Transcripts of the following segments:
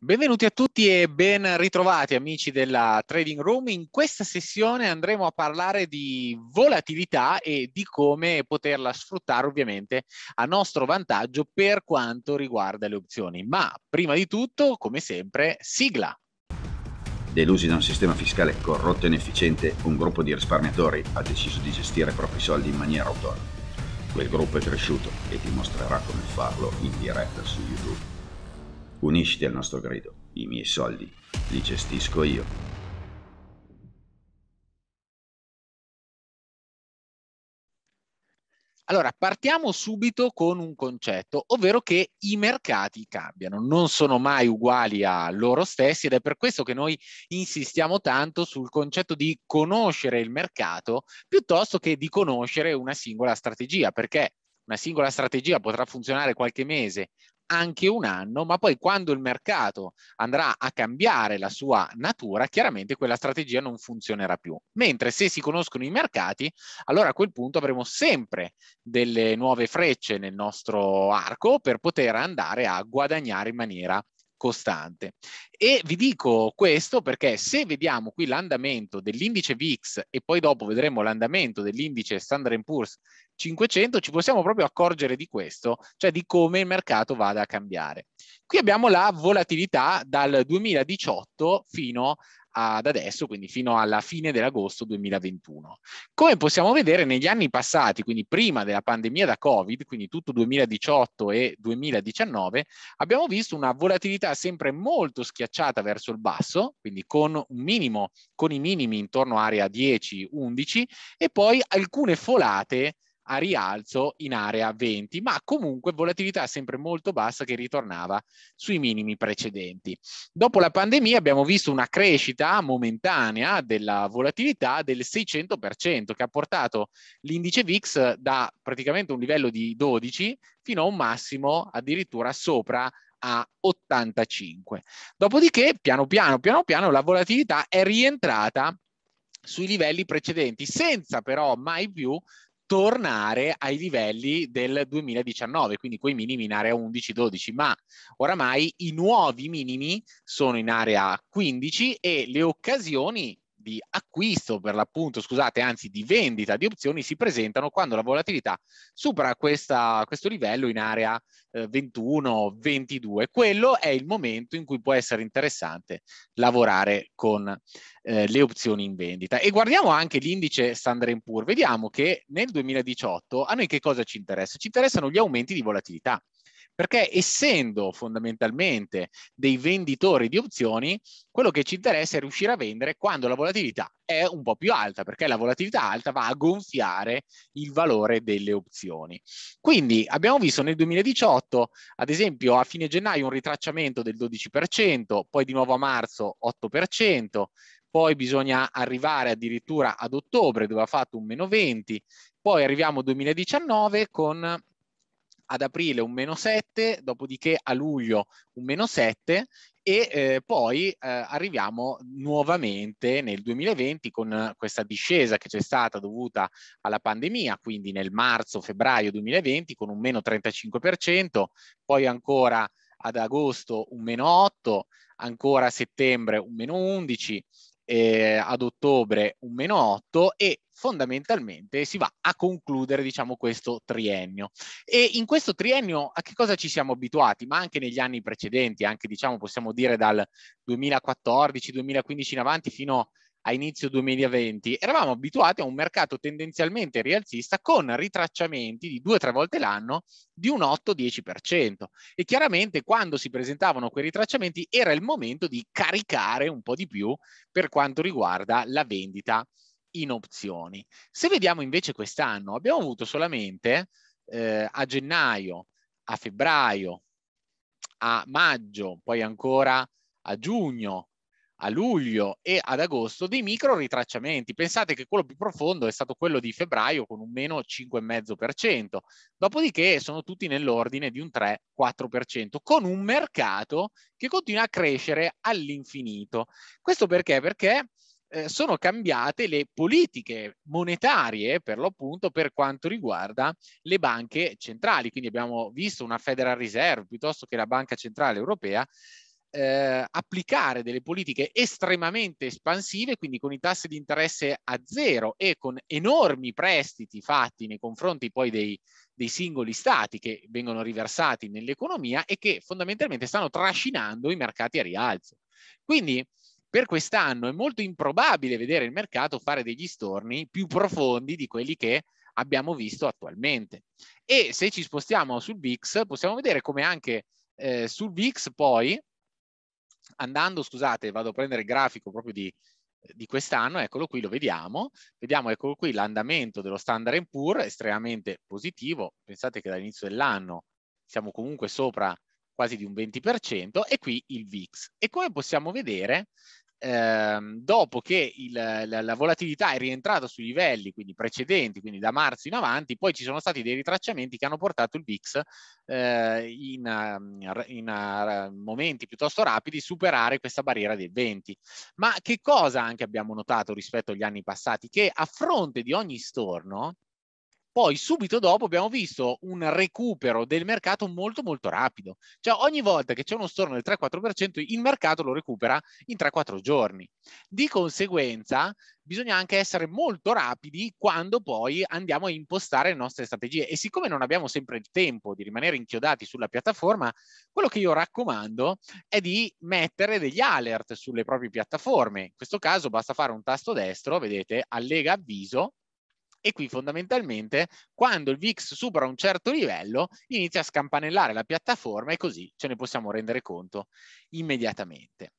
Benvenuti a tutti e ben ritrovati amici della Trading Room. In questa sessione andremo a parlare di volatilità e di come poterla sfruttare ovviamente a nostro vantaggio per quanto riguarda le opzioni. Ma prima di tutto, come sempre, sigla. Delusi da un sistema fiscale corrotto e inefficiente, un gruppo di risparmiatori ha deciso di gestire i propri soldi in maniera autonoma. Quel gruppo è cresciuto e dimostrerà come farlo in diretta su YouTube. Unisciti al nostro credo, I miei soldi li gestisco io. Allora, partiamo subito con un concetto, ovvero che i mercati cambiano, non sono mai uguali a loro stessi ed è per questo che noi insistiamo tanto sul concetto di conoscere il mercato piuttosto che di conoscere una singola strategia, perché una singola strategia potrà funzionare qualche mese, anche un anno, ma poi quando il mercato andrà a cambiare la sua natura, chiaramente quella strategia non funzionerà più. Mentre se si conoscono i mercati, allora a quel punto avremo sempre delle nuove frecce nel nostro arco per poter andare a guadagnare in maniera costante. E vi dico questo perché se vediamo qui l'andamento dell'indice VIX e poi dopo vedremo l'andamento dell'indice Standard Poor's 500, ci possiamo proprio accorgere di questo, cioè di come il mercato vada a cambiare. Qui abbiamo la volatilità dal 2018 fino ad adesso, quindi fino alla fine dell'agosto 2021. Come possiamo vedere negli anni passati, quindi prima della pandemia da Covid, quindi tutto 2018 e 2019, abbiamo visto una volatilità sempre molto schiacciata verso il basso, quindi con un minimo, con i minimi intorno a area 10-11 e poi alcune folate a rialzo in area 20, ma comunque volatilità sempre molto bassa che ritornava sui minimi precedenti. Dopo la pandemia abbiamo visto una crescita momentanea della volatilità del 600%, che ha portato l'indice VIX da praticamente un livello di 12 fino a un massimo addirittura sopra a 85. Dopodiché, piano piano, piano piano, la volatilità è rientrata sui livelli precedenti, senza però mai più tornare ai livelli del 2019, quindi quei minimi in area 11-12, ma oramai i nuovi minimi sono in area 15 e le occasioni di acquisto, per l'appunto, scusate, anzi di vendita di opzioni si presentano quando la volatilità supera questa, questo livello in area eh, 21-22. Quello è il momento in cui può essere interessante lavorare con eh, le opzioni in vendita. E guardiamo anche l'indice Standard Poor's. Vediamo che nel 2018 a noi che cosa ci interessa? Ci interessano gli aumenti di volatilità perché essendo fondamentalmente dei venditori di opzioni, quello che ci interessa è riuscire a vendere quando la volatilità è un po' più alta, perché la volatilità alta va a gonfiare il valore delle opzioni. Quindi abbiamo visto nel 2018, ad esempio, a fine gennaio un ritracciamento del 12%, poi di nuovo a marzo 8%, poi bisogna arrivare addirittura ad ottobre dove ha fatto un meno 20, poi arriviamo 2019 con ad aprile un meno 7, dopodiché a luglio un meno 7 e eh, poi eh, arriviamo nuovamente nel 2020 con questa discesa che c'è stata dovuta alla pandemia, quindi nel marzo-febbraio 2020 con un meno 35%, poi ancora ad agosto un meno 8, ancora a settembre un meno 11 eh, ad ottobre un meno 8 e fondamentalmente si va a concludere diciamo questo triennio e in questo triennio a che cosa ci siamo abituati ma anche negli anni precedenti anche diciamo possiamo dire dal 2014 2015 in avanti fino a a inizio 2020, eravamo abituati a un mercato tendenzialmente rialzista con ritracciamenti di due o tre volte l'anno di un 8-10%. E chiaramente quando si presentavano quei ritracciamenti era il momento di caricare un po' di più per quanto riguarda la vendita in opzioni. Se vediamo invece quest'anno, abbiamo avuto solamente eh, a gennaio, a febbraio, a maggio, poi ancora a giugno a luglio e ad agosto dei micro ritracciamenti. Pensate che quello più profondo è stato quello di febbraio con un meno 5,5%, dopodiché sono tutti nell'ordine di un 3-4%, con un mercato che continua a crescere all'infinito. Questo perché? Perché eh, sono cambiate le politiche monetarie per l'appunto per quanto riguarda le banche centrali. Quindi abbiamo visto una Federal Reserve piuttosto che la Banca Centrale Europea eh, applicare delle politiche estremamente espansive, quindi con i tassi di interesse a zero e con enormi prestiti fatti nei confronti poi dei, dei singoli stati che vengono riversati nell'economia e che fondamentalmente stanno trascinando i mercati a rialzo. Quindi per quest'anno è molto improbabile vedere il mercato fare degli storni più profondi di quelli che abbiamo visto attualmente. E se ci spostiamo sul VIX, possiamo vedere come anche eh, sul VIX poi andando, scusate, vado a prendere il grafico proprio di, eh, di quest'anno, eccolo qui, lo vediamo, vediamo eccolo qui l'andamento dello standard Poor, estremamente positivo, pensate che dall'inizio dell'anno siamo comunque sopra quasi di un 20% e qui il VIX. E come possiamo vedere Ehm, dopo che il, la, la, volatilità è rientrata sui livelli quindi precedenti, quindi da marzo in avanti, poi ci sono stati dei ritracciamenti che hanno portato il VIX eh, in, mm, in eh, momenti piuttosto rapidi superare questa barriera dei 20. Ma che cosa anche abbiamo notato rispetto agli anni passati? Che a fronte di ogni storno, poi subito dopo abbiamo visto un recupero del mercato molto molto rapido. Cioè ogni volta che c'è uno storno del 3-4%, il mercato lo recupera in 3-4 giorni. Di conseguenza, bisogna anche essere molto rapidi quando poi andiamo a impostare le nostre strategie. E siccome non abbiamo sempre il tempo di rimanere inchiodati sulla piattaforma, quello che io raccomando è di mettere degli alert sulle proprie piattaforme. In questo caso basta fare un tasto destro, vedete, allega avviso, e qui fondamentalmente quando il VIX supera un certo livello inizia a scampanellare la piattaforma e così ce ne possiamo rendere conto immediatamente.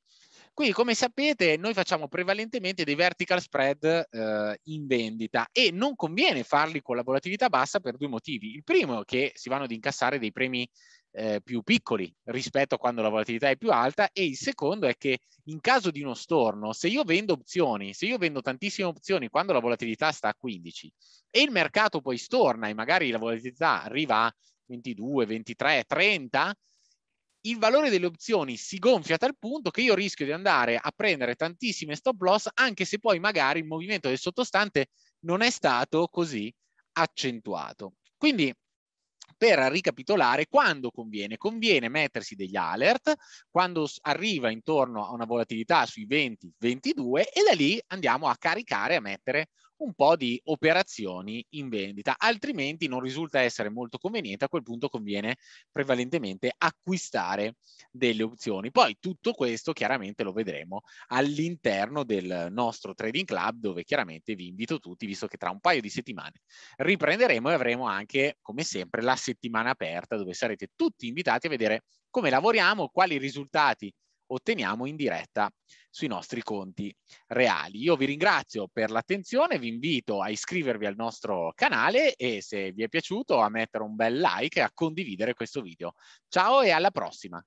Quindi come sapete noi facciamo prevalentemente dei vertical spread eh, in vendita e non conviene farli con la volatilità bassa per due motivi. Il primo è che si vanno ad incassare dei premi eh, più piccoli rispetto a quando la volatilità è più alta e il secondo è che in caso di uno storno, se io vendo opzioni, se io vendo tantissime opzioni quando la volatilità sta a 15 e il mercato poi storna e magari la volatilità arriva a 22, 23, 30, il valore delle opzioni si gonfia a tal punto che io rischio di andare a prendere tantissime stop loss anche se poi magari il movimento del sottostante non è stato così accentuato. Quindi per ricapitolare quando conviene. Conviene mettersi degli alert quando arriva intorno a una volatilità sui 20-22 e da lì andiamo a caricare, a mettere un po' di operazioni in vendita, altrimenti non risulta essere molto conveniente, a quel punto conviene prevalentemente acquistare delle opzioni. Poi tutto questo chiaramente lo vedremo all'interno del nostro trading club dove chiaramente vi invito tutti, visto che tra un paio di settimane riprenderemo e avremo anche, come sempre, la settimana aperta dove sarete tutti invitati a vedere come lavoriamo, quali risultati otteniamo in diretta sui nostri conti reali. Io vi ringrazio per l'attenzione, vi invito a iscrivervi al nostro canale e se vi è piaciuto a mettere un bel like e a condividere questo video. Ciao e alla prossima!